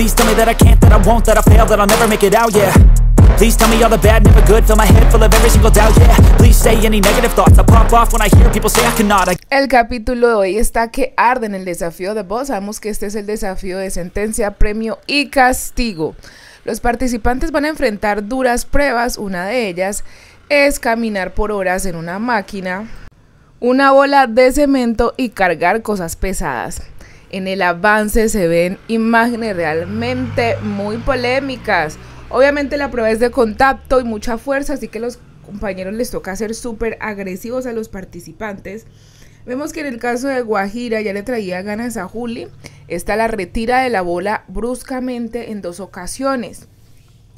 El capítulo de hoy está que arde en el desafío de voz Sabemos que este es el desafío de sentencia, premio y castigo Los participantes van a enfrentar duras pruebas Una de ellas es caminar por horas en una máquina Una bola de cemento y cargar cosas pesadas en el avance se ven imágenes realmente muy polémicas. Obviamente la prueba es de contacto y mucha fuerza, así que los compañeros les toca ser súper agresivos a los participantes. Vemos que en el caso de Guajira ya le traía ganas a Juli. Está la retira de la bola bruscamente en dos ocasiones.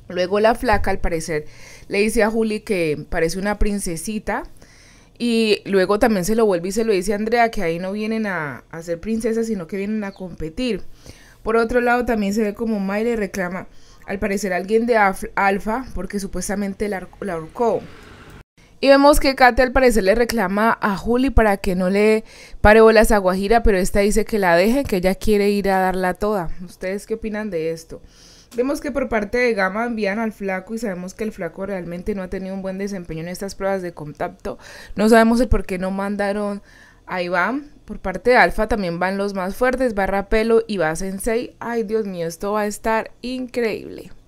Luego la flaca al parecer le dice a Juli que parece una princesita y luego también se lo vuelve y se lo dice a Andrea que ahí no vienen a, ser princesas, sino que vienen a competir. Por otro lado, también se ve como le reclama, al parecer, a alguien de Alfa, porque supuestamente la, ahorcó. Y vemos que Kate al parecer le reclama a Julie para que no le pare bolas a Guajira, pero esta dice que la deje, que ella quiere ir a darla toda. ¿Ustedes qué opinan de esto? Vemos que por parte de Gama envían al flaco y sabemos que el flaco realmente no ha tenido un buen desempeño en estas pruebas de contacto. No sabemos el por qué no mandaron a Iván. Por parte de Alfa también van los más fuertes, Barra Pelo y va Sensei. Ay, Dios mío, esto va a estar increíble.